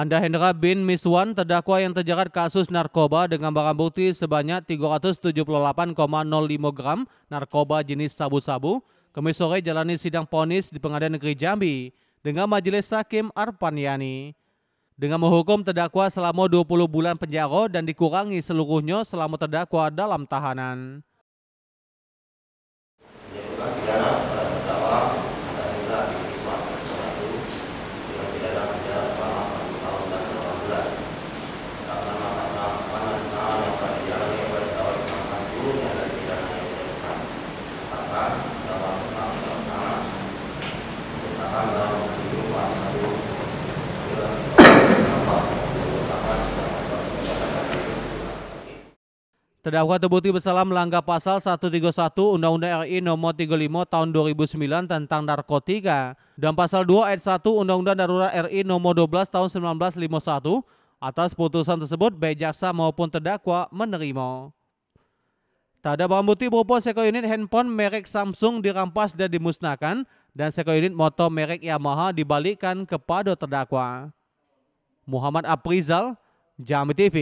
Anda Hendra bin Miswan terdakwa yang terjerat kasus narkoba dengan barang bukti sebanyak 378,05 gram narkoba jenis sabu-sabu kemis sore jalani sidang ponis di Pengadilan Negeri Jambi dengan Majelis Hakim Arpaniani. Dengan menghukum terdakwa selama 20 bulan penjara dan dikurangi seluruhnya selama terdakwa dalam tahanan. Terdakwa terbukti bersalah melanggar pasal 131 Undang-Undang RI Nomor 35 Tahun 2009 tentang narkotika dan pasal 2 ayat 1 Undang-Undang Darurat RI Nomor 12 Tahun 1951 atas putusan tersebut baik jaksa maupun terdakwa menerima. Tak ada barang bukti berupa seko unit handphone merek Samsung dirampas dan dimusnahkan dan seko unit motor merek Yamaha dibalikan kepada terdakwa. Muhammad Aprizal, Jambi TV.